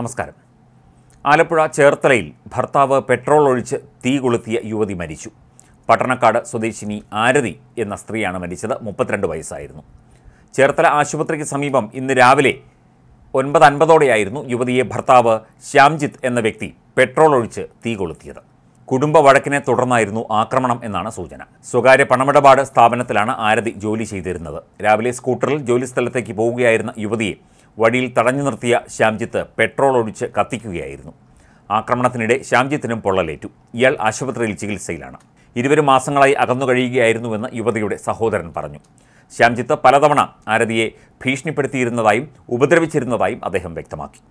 നമസ്കാരം ആലപ്പുഴ ചേർത്തലയിൽ ഭർത്താവ് പെട്രോൾ ഒഴിച്ച് തീ കൊളുത്തിയ യുവതി മരിച്ചു പട്ടണക്കാട് സ്വദേശിനി ആരതി എന്ന സ്ത്രീയാണ് മരിച്ചത് മുപ്പത്തിരണ്ട് വയസ്സായിരുന്നു ചേർത്തല ആശുപത്രിക്ക് സമീപം ഇന്ന് രാവിലെ ഒൻപത് അൻപതോടെയായിരുന്നു യുവതിയെ ഭർത്താവ് ശ്യാംജിത്ത് എന്ന വ്യക്തി പെട്രോൾ ഒഴിച്ച് തീ കൊളുത്തിയത് കുടുംബ വഴക്കിനെ തുടർന്നായിരുന്നു ആക്രമണം എന്നാണ് സൂചന സ്വകാര്യ പണമിടപാട് സ്ഥാപനത്തിലാണ് ആരതി ജോലി ചെയ്തിരുന്നത് രാവിലെ സ്കൂട്ടറിൽ ജോലി സ്ഥലത്തേക്ക് പോവുകയായിരുന്ന യുവതിയെ വഴിയിൽ തടഞ്ഞു നിർത്തിയ ശ്യാംജിത്ത് പെട്രോൾ ഒഴിച്ച് കത്തിക്കുകയായിരുന്നു ആക്രമണത്തിനിടെ ശ്യാംജിത്തിനും പൊള്ളലേറ്റു ഇയാൾ ആശുപത്രിയിൽ ചികിത്സയിലാണ് ഇരുവരും മാസങ്ങളായി അകന്നു കഴിയുകയായിരുന്നുവെന്ന് യുവതിയുടെ സഹോദരൻ പറഞ്ഞു ശ്യാംജിത്ത് പലതവണ ആരതിയെ ഭീഷണിപ്പെടുത്തിയിരുന്നതായും ഉപദ്രവിച്ചിരുന്നതായും അദ്ദേഹം വ്യക്തമാക്കി